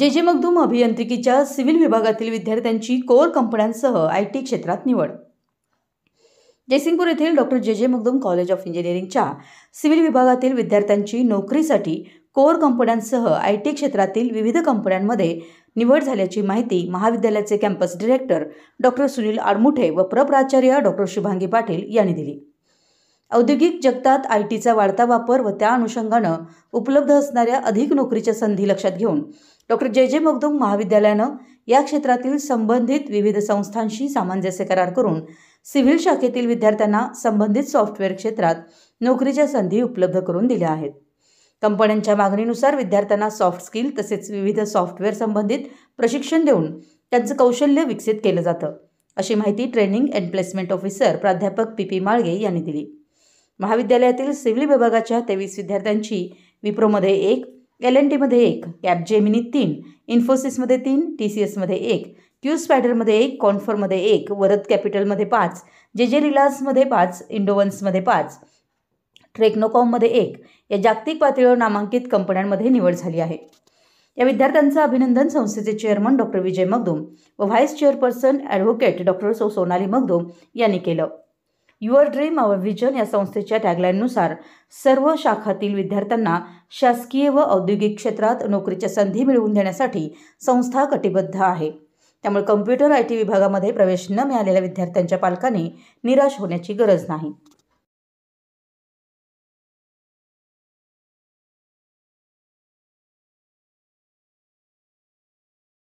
जे जे मगदूम अभियांत्रिकीच्या सिव्हिल विभागातील विद्यार्थ्यांची कोर कंपन्यांसह आय टी क्षेत्रात निवड जयसिंगपूर येथील doctor J J Magdum college of इंजिनिअरिंगच्या सिव्हिल विभागातील विद्यार्थ्यांची नोकरीसाठी कोर कंपन्यांसह आय टी क्षेत्रातील विविध कंपन्यांमध्ये निवड झाल्याची माहिती महाविद्यालयाचे campus director doctor Sunil Admuthe व प्रप्राचार्य डॉक्टर शुभांगी पाटील यांनी दिली औद्योगिक जगतात आय टीचा वाढता वापर व त्या अनुषंगानं उपलब्ध असणाऱ्या अधिक नोकरीच्या संधी लक्षात घेऊन डॉक्टर जे जे मगदूम महाविद्यालयानं या क्षेत्रातील संबंधित विविध संस्थांशी सामंजस्य करार करून सिव्हिल शाखेतील विद्यार्थ्यांना संबंधित सॉफ्टवेअर क्षेत्रात नोकरीच्या संधी उपलब्ध करून दिल्या आहेत कंपन्यांच्या मागणीनुसार विद्यार्थ्यांना सॉफ्ट स्किल तसेच विविध सॉफ्टवेअर संबंधित प्रशिक्षण देऊन त्यांचं कौशल्य विकसित केलं जातं अशी माहिती ट्रेनिंग अँड प्लेसमेंट ऑफिसर प्राध्यापक पी पी माळगे यांनी दिली महाविद्यालयातील सिव्हिल विभागाच्या तेवीस विद्यार्थ्यांची विप्रोमध्ये एक एल एन टीमध्ये एक कॅप जेमिनी तीन इन्फोसिसमध्ये तीन टी सी एसमध्ये एक क्यू स्पायडरमध्ये एक कॉन्फरमध्ये एक वरद कॅपिटलमध्ये पाच जे जे रिलायन्समध्ये पाच इंडोवन्समध्ये पाच ट्रेक्नोकॉममध्ये एक या जागतिक पातळीवर नामांकित कंपन्यांमध्ये निवड झाली आहे या विद्यार्थ्यांचं अभिनंदन संस्थेचे चेअरमन डॉक्टर विजय मगदुम व vice chairperson advocate doctor Sonali Magdum यांनी केलं युअर ड्रीम अवर विजन या संस्थेच्या टॅगलाईननुसार सर्व शाखातील विद्यार्थ्यांना शासकीय व औद्योगिक क्षेत्रात नोकरीच्या संधी मिळवून देण्यासाठी संस्था कटिबद्ध आहे त्यामुळे कम्प्युटर आय टी विभागामध्ये प्रवेश न मिळालेल्या विद्यार्थ्यांच्या पालकांनी निराश होण्याची गरज नाही